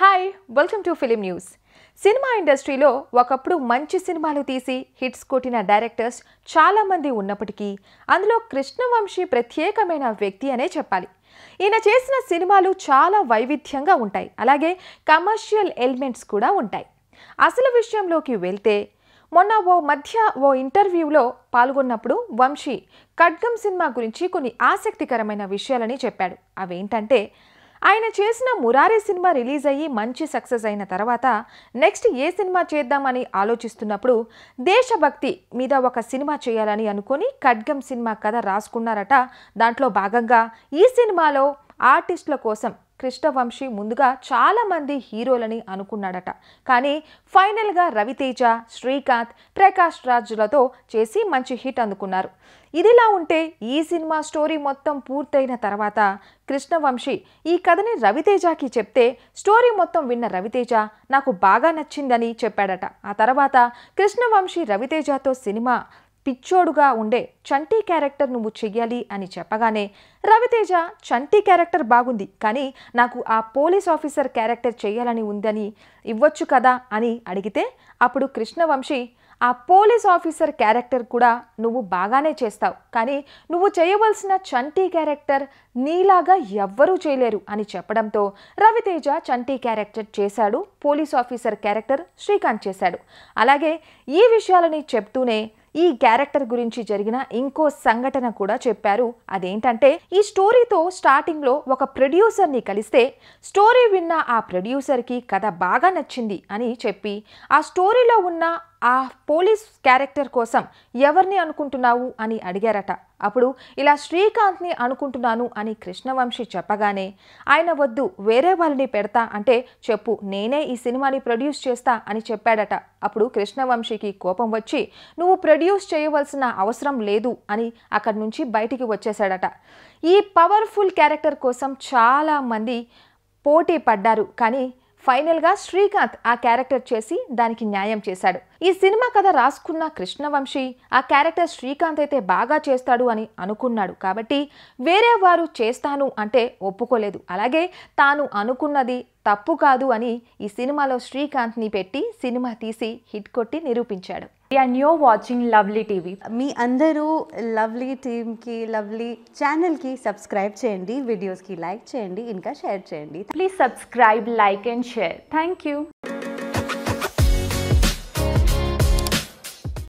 hi welcome to film news cinema ఇండస్ట్రీలో ఒకప్పుడు మంచి సినిమాలు తీసి హిట్స్ కొట్టిన డైరెక్టర్స్ చాలామంది ఉన్నప్పటికీ అందులో కృష్ణవంశీ ప్రత్యేకమైన వ్యక్తి అనే చెప్పాలి ఈయన చేసిన సినిమాలు చాలా వైవిధ్యంగా ఉంటాయి అలాగే కమర్షియల్ ఎలిమెంట్స్ కూడా ఉంటాయి అసలు విషయంలోకి వెళ్తే మొన్న ఓ మధ్య ఓ ఇంటర్వ్యూలో పాల్గొన్నప్పుడు వంశీ ఖడ్గం సినిమా గురించి కొన్ని ఆసక్తికరమైన విషయాలని చెప్పాడు అవేంటంటే ఆయన చేసిన మురారే సినిమా రిలీజ్ అయ్యి మంచి సక్సెస్ అయిన తర్వాత నెక్స్ట్ ఏ సినిమా చేద్దామని ఆలోచిస్తున్నప్పుడు దేశభక్తి మీద ఒక సినిమా చేయాలని అనుకుని ఖడ్గం సినిమా కథ రాసుకున్నారట దాంట్లో భాగంగా ఈ సినిమాలో ఆర్టిస్టుల కోసం కృష్ణవంశీ ముందుగా చాలామంది హీరోలని అనుకున్నాడట కానీ ఫైనల్గా రవితేజ శ్రీకాంత్ ప్రకాష్ రాజులతో చేసి మంచి హిట్ అందుకున్నారు ఇదిలా ఉంటే ఈ సినిమా స్టోరీ మొత్తం పూర్తయిన తర్వాత కృష్ణవంశీ ఈ కథని రవితేజకి చెప్తే స్టోరీ మొత్తం విన్న రవితేజ నాకు బాగా నచ్చిందని చెప్పాడట ఆ తర్వాత కృష్ణవంశీ రవితేజతో సినిమా పిచ్చోడుగా ఉండే చంటి క్యారెక్టర్ నువ్వు చెయ్యాలి అని చెప్పగానే రవితేజ చంటి క్యారెక్టర్ బాగుంది కానీ నాకు ఆ పోలీస్ ఆఫీసర్ క్యారెక్టర్ చేయాలని ఉందని ఇవ్వచ్చు కదా అని అడిగితే అప్పుడు కృష్ణవంశీ ఆ పోలీస్ ఆఫీసర్ క్యారెక్టర్ కూడా నువ్వు బాగానే చేస్తావు కానీ నువ్వు చేయవలసిన చంటి క్యారెక్టర్ నీలాగా ఎవ్వరూ చేయలేరు అని చెప్పడంతో రవితేజ చంటి క్యారెక్టర్ చేశాడు పోలీస్ ఆఫీసర్ క్యారెక్టర్ శ్రీకాంత్ చేశాడు అలాగే ఈ విషయాలని చెప్తూనే ఈ క్యారెక్టర్ గురించి జరిగిన ఇంకో సంఘటన కూడా చెప్పారు అదేంటంటే ఈ స్టోరీతో స్టార్టింగ్లో ఒక ప్రొడ్యూసర్ని కలిస్తే స్టోరీ విన్న ఆ ప్రొడ్యూసర్కి కథ బాగా నచ్చింది అని చెప్పి ఆ స్టోరీలో ఉన్న ఆ పోలీస్ క్యారెక్టర్ కోసం ఎవరిని అనుకుంటున్నావు అని అడిగారట అప్పుడు ఇలా శ్రీకాంత్ని అనుకుంటున్నాను అని కృష్ణవంశీ చెప్పగానే ఆయన వద్దు వేరే వాళ్ళని పెడతా అంటే చెప్పు నేనే ఈ సినిమాని ప్రొడ్యూస్ చేస్తా అని చెప్పాడట అప్పుడు కృష్ణవంశీకి కోపం వచ్చి నువ్వు ప్రొడ్యూస్ చేయవలసిన అవసరం లేదు అని అక్కడి నుంచి బయటికి వచ్చేశాడట ఈ పవర్ఫుల్ క్యారెక్టర్ కోసం చాలామంది పోటీ పడ్డారు కానీ ఫైనల్గా శ్రీకాంత్ ఆ క్యారెక్టర్ చేసి దానికి న్యాయం చేశాడు ఈ సినిమా కథ రాసుకున్న కృష్ణవంశీ ఆ క్యారెక్టర్ శ్రీకాంత్ అయితే బాగా చేస్తాడు అని అనుకున్నాడు కాబట్టి వేరే వారు చేస్తాను అంటే ఒప్పుకోలేదు అలాగే తాను అనుకున్నది తప్పు కాదు అని ఈ సినిమాలో శ్రీకాంత్ని పెట్టి సినిమా తీసి హిట్ కొట్టి నిరూపించాడు and are watching lovely TV मी अंदर लवली टीम की लवली चैनल की सब्सक्राइब चेंडी वीडियोस की लाइक चेंडी इनका शेयर चेंडी please subscribe like and share thank you